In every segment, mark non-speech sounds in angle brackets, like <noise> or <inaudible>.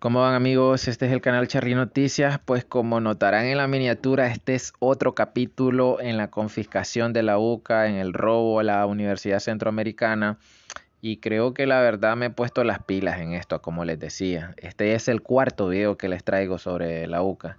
¿Cómo van amigos? Este es el canal Charly Noticias. Pues como notarán en la miniatura, este es otro capítulo en la confiscación de la UCA, en el robo a la Universidad Centroamericana. Y creo que la verdad me he puesto las pilas en esto, como les decía. Este es el cuarto video que les traigo sobre la UCA.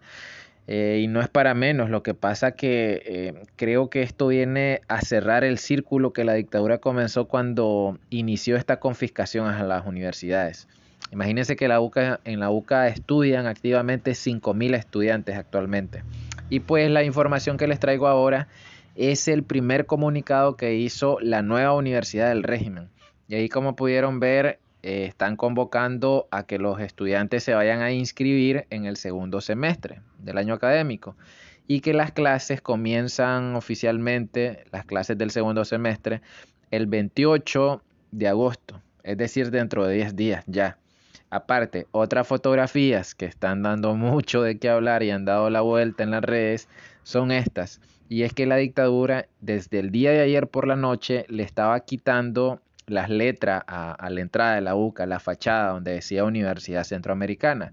Eh, y no es para menos, lo que pasa que eh, creo que esto viene a cerrar el círculo que la dictadura comenzó cuando inició esta confiscación a las universidades. Imagínense que la en la UCA estudian activamente 5.000 estudiantes actualmente. Y pues la información que les traigo ahora es el primer comunicado que hizo la nueva Universidad del Régimen. Y ahí como pudieron ver, eh, están convocando a que los estudiantes se vayan a inscribir en el segundo semestre del año académico y que las clases comienzan oficialmente, las clases del segundo semestre, el 28 de agosto, es decir, dentro de 10 días ya. Aparte, otras fotografías que están dando <laughs> mucho de qué hablar y han dado la vuelta en las redes son estas. Y es que la dictadura desde el día de ayer por la noche le estaba quitando las letras a, la entrada de la UCA, la fachada donde decía Universidad Centroamericana.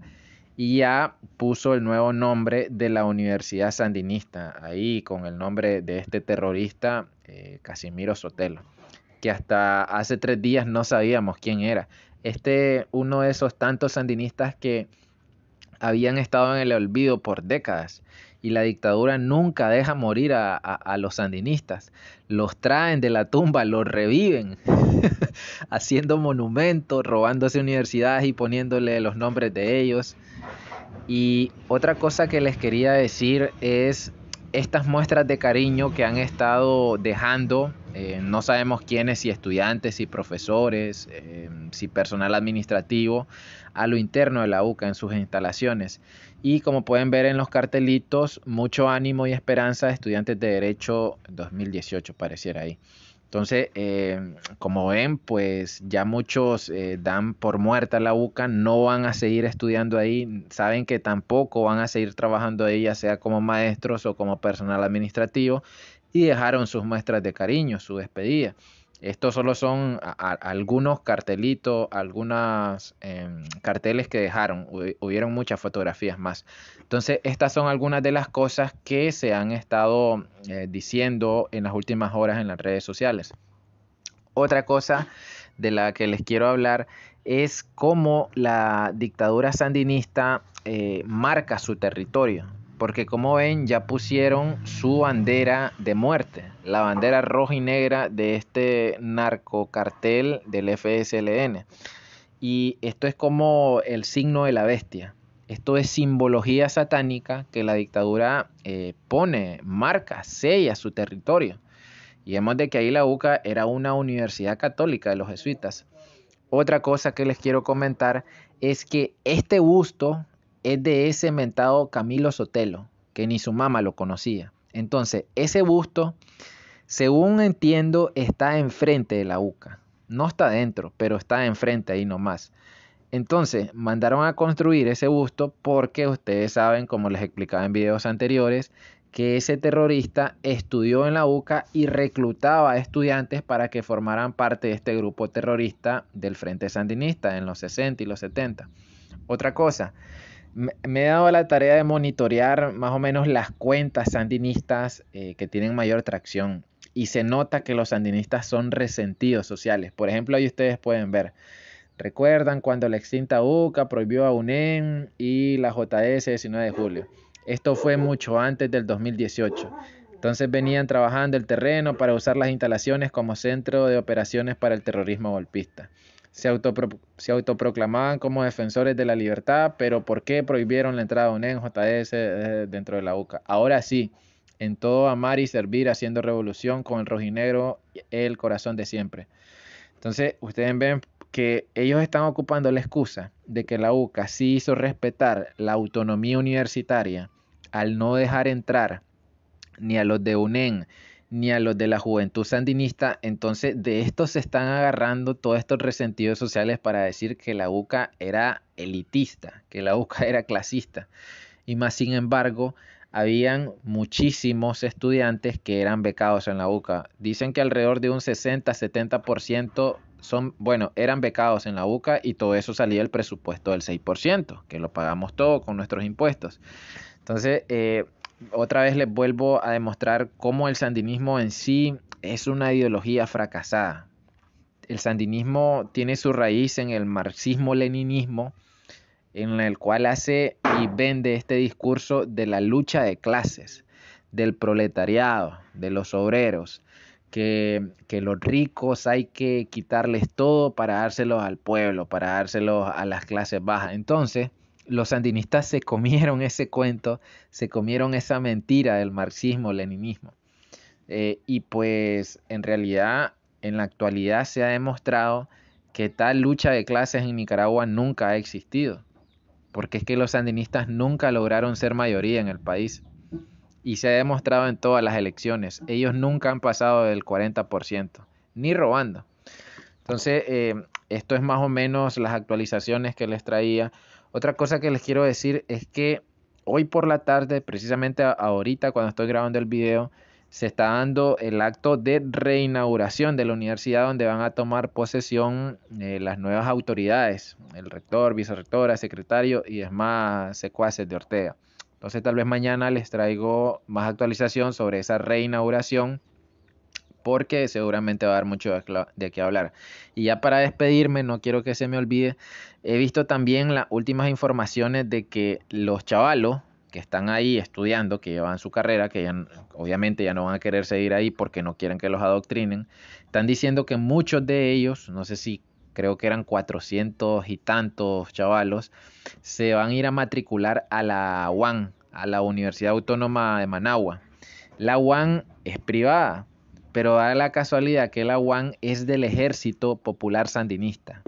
Y ya puso el nuevo nombre de la Universidad Sandinista, ahí con el nombre de este terrorista, eh, Casimiro Sotelo que hasta hace tres días no sabíamos quién era. Este, uno de esos tantos sandinistas que habían estado en el olvido por décadas y la dictadura nunca deja morir a, a los sandinistas. Los traen de la tumba, los reviven, <laughs> haciendo monumentos, robándose universidades y poniéndole los nombres de ellos. Y otra cosa que les quería decir es estas muestras de cariño que han estado dejando eh, no sabemos quiénes, si estudiantes, si profesores, eh, si personal administrativo, a lo interno de la UCA en sus instalaciones. Y como pueden ver en los cartelitos, mucho ánimo y esperanza de estudiantes de Derecho 2018, pareciera ahí. Entonces, eh, como ven, pues ya muchos dan por muerta la UCA, no van a seguir estudiando ahí, saben que tampoco van a seguir trabajando ahí, ya sea como maestros o como personal administrativo, dejaron sus muestras de cariño, su despedida. Estos solo son algunos cartelitos, algunos em, carteles que dejaron. Hubieron muchas fotografías más. Entonces, estas son algunas de las cosas que se han estado eh, diciendo en las últimas horas en las redes sociales. Otra cosa de la que les quiero hablar es cómo la dictadura sandinista eh, marca su territorio porque como ven ya pusieron su bandera de muerte, la bandera roja y negra de este narcocartel del FSLN. Y esto es como el signo de la bestia. Esto es simbología satánica que la dictadura eh, pone, marca, sella su territorio. Y vemos de que ahí la UCA era una universidad católica de los jesuitas. Otra cosa que les quiero comentar es que este busto es de ese mentado Camilo Sotelo, que ni su mamá lo conocía. Entonces, ese busto, según entiendo, está enfrente de la UCA. No está dentro, pero está enfrente ahí nomás. Entonces, mandaron a construir ese busto porque ustedes saben, como les explicaba en videos anteriores, que ese terrorista estudió en la UCA y reclutaba a estudiantes para que formaran parte de este grupo terrorista del Frente Sandinista en los 60 y los 70. Otra cosa, me he dado la tarea de monitorear más o menos las cuentas sandinistas eh, que tienen mayor tracción y se nota que los sandinistas son resentidos sociales. Por ejemplo, ahí ustedes pueden ver, recuerdan cuando la extinta UCA prohibió a UNEM y la JS 19 de julio. Esto fue mucho antes del 2018. Entonces venían trabajando el terreno para usar las instalaciones como centro de operaciones para el terrorismo golpista se, autoproclamaban como defensores de la libertad, pero ¿por qué prohibieron la entrada de un JS eh, dentro de la UCA? Ahora sí, en todo amar y servir haciendo revolución con el rojinegro, el corazón de siempre. Entonces, ustedes ven que ellos están ocupando la excusa de que la UCA sí hizo respetar la autonomía universitaria al no dejar entrar ni a los de UNEN ni a los de la juventud sandinista. Entonces de esto se están agarrando todos estos resentidos sociales para decir que la UCA era elitista, que la UCA era clasista. Y más sin embargo, habían muchísimos estudiantes que eran becados en la UCA. Dicen que alrededor de un 60-70% son, bueno, eran becados en la UCA y todo eso salía del presupuesto del 6%, que lo pagamos todo con nuestros impuestos. Entonces, eh, otra vez les vuelvo a demostrar cómo el sandinismo en sí es una ideología fracasada. El sandinismo tiene su raíz en el marxismo-leninismo, en el cual hace y vende este discurso de la lucha de clases, del proletariado, de los obreros, que, que, los ricos hay que quitarles todo para dárselos al pueblo, para dárselos a las clases bajas. Entonces, los sandinistas se comieron ese cuento, se comieron esa mentira del marxismo-leninismo. Eh, y pues en realidad, en la actualidad se ha demostrado que tal lucha de clases en Nicaragua nunca ha existido, porque es que los sandinistas nunca lograron ser mayoría en el país. Y se ha demostrado en todas las elecciones. Ellos nunca han pasado del 40%, ni robando. Entonces, eh, esto es más o menos las actualizaciones que les traía. Otra cosa que les quiero decir es que hoy por la tarde, precisamente ahorita cuando estoy grabando el video, se está dando el acto de reinauguración de la universidad donde van a tomar posesión eh, las nuevas autoridades, el rector, vicerectora, secretario y demás secuaces de Ortega. Entonces tal vez mañana les traigo más actualización sobre esa reinauguración porque seguramente va a dar mucho de qué hablar. Y ya para despedirme, no quiero que se me olvide, he visto también las últimas informaciones de que los chavalos que están ahí estudiando, que llevan su carrera, que ya, obviamente ya no van a querer seguir ahí porque no quieren que los adoctrinen, están diciendo que muchos de ellos, no sé si creo que eran 400 y tantos chavalos, se van a ir a matricular a la UAN, a la Universidad Autónoma de Managua. La UAN es privada, pero da la casualidad que la UAN es del Ejército Popular Sandinista,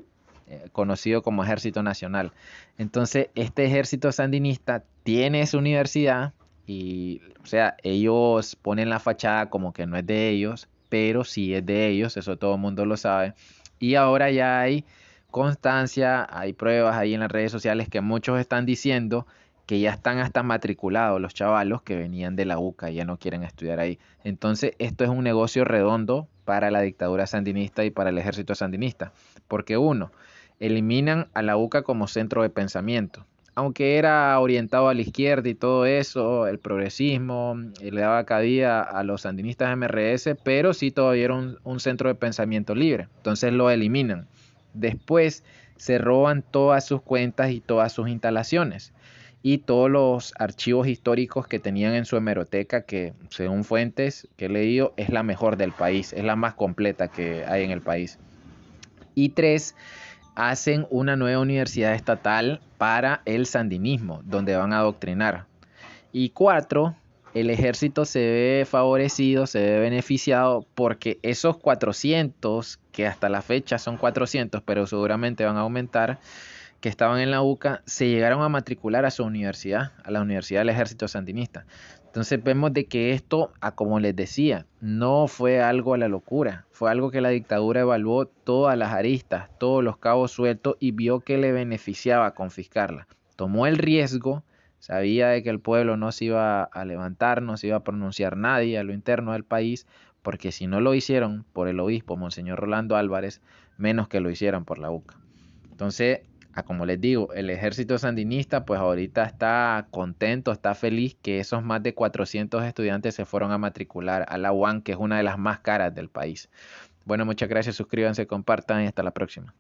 eh, conocido como Ejército Nacional. Entonces, este Ejército Sandinista tiene su universidad y, o sea, ellos ponen la fachada como que no es de ellos, pero sí es de ellos, eso todo el mundo lo sabe. Y ahora ya hay constancia, hay pruebas ahí en las redes sociales que muchos están diciendo que ya están hasta matriculados los chavalos que venían de la UCA y ya no quieren estudiar ahí. Entonces, esto es un negocio redondo para la dictadura sandinista y para el ejército sandinista, porque uno, eliminan a la UCA como centro de pensamiento. Aunque era orientado a la izquierda y todo eso, el progresismo, eh, le daba cabida a los sandinistas MRS, pero sí todavía era un centro de pensamiento libre. Entonces lo eliminan. Después se roban todas sus cuentas y todas sus instalaciones y todos los archivos históricos que tenían en su hemeroteca, que según fuentes que he leído es la mejor del país, es la más completa que hay en el país. Y tres, hacen una nueva universidad estatal para el sandinismo, donde van a adoctrinar. Y cuatro, el ejército se ve favorecido, se ve beneficiado porque esos 400, que hasta la fecha son 400, pero seguramente van a aumentar, que estaban en la UCA se llegaron a matricular a su universidad, a la Universidad del Ejército Sandinista. Entonces vemos de que esto, a como les decía, no fue algo a la locura, fue algo que la dictadura evaluó todas las aristas, todos los cabos sueltos y vio que le beneficiaba confiscarla. Tomó el riesgo, sabía de que el pueblo no se iba a levantar, no se iba a pronunciar nadie a lo interno del país, porque si no lo hicieron por el obispo Monseñor Rolando Álvarez, menos que lo hicieran por la UCA. Entonces, Ah, como les digo, el ejército sandinista pues ahorita está contento, está feliz que esos más de 400 estudiantes se fueron a matricular a la UAN, que es una de las más caras del país. Bueno, muchas gracias, suscríbanse, compartan y hasta la próxima.